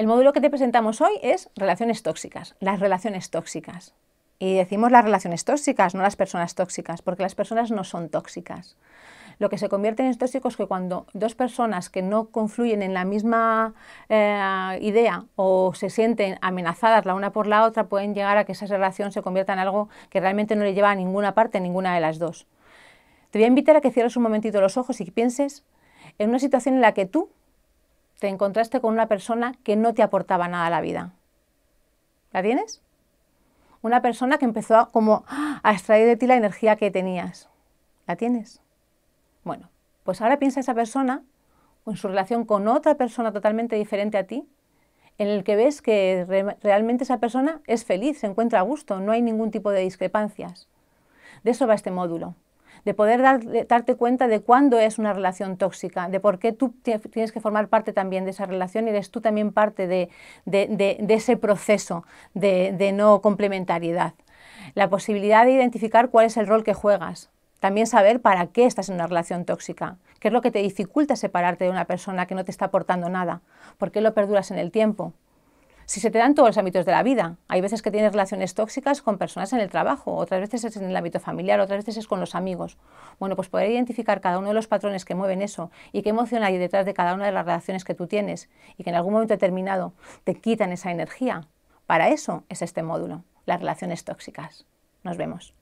El módulo que te presentamos hoy es relaciones tóxicas, las relaciones tóxicas. Y decimos las relaciones tóxicas, no las personas tóxicas, porque las personas no son tóxicas. Lo que se convierte en tóxico es que cuando dos personas que no confluyen en la misma eh, idea o se sienten amenazadas la una por la otra, pueden llegar a que esa relación se convierta en algo que realmente no le lleva a ninguna parte, ninguna de las dos. Te voy a invitar a que cierres un momentito los ojos y pienses en una situación en la que tú te encontraste con una persona que no te aportaba nada a la vida. ¿La tienes? Una persona que empezó a, como ¡ah!, a extraer de ti la energía que tenías. ¿La tienes? Bueno, pues ahora piensa esa persona o en su relación con otra persona totalmente diferente a ti, en el que ves que realmente esa persona es feliz, se encuentra a gusto, no hay ningún tipo de discrepancias. De eso va este módulo de poder darte cuenta de cuándo es una relación tóxica, de por qué tú tienes que formar parte también de esa relación y eres tú también parte de, de ese proceso de no complementariedad. La posibilidad de identificar cuál es el rol que juegas, también saber para qué estás en una relación tóxica, qué es lo que te dificulta separarte de una persona que no te está aportando nada, por qué lo perduras en el tiempo, si se te dan todos los ámbitos de la vida, hay veces que tienes relaciones tóxicas con personas en el trabajo, otras veces es en el ámbito familiar, otras veces es con los amigos. Bueno, pues poder identificar cada uno de los patrones que mueven eso y qué emoción hay detrás de cada una de las relaciones que tú tienes y que en algún momento determinado te quitan esa energía. Para eso es este módulo, las relaciones tóxicas. Nos vemos.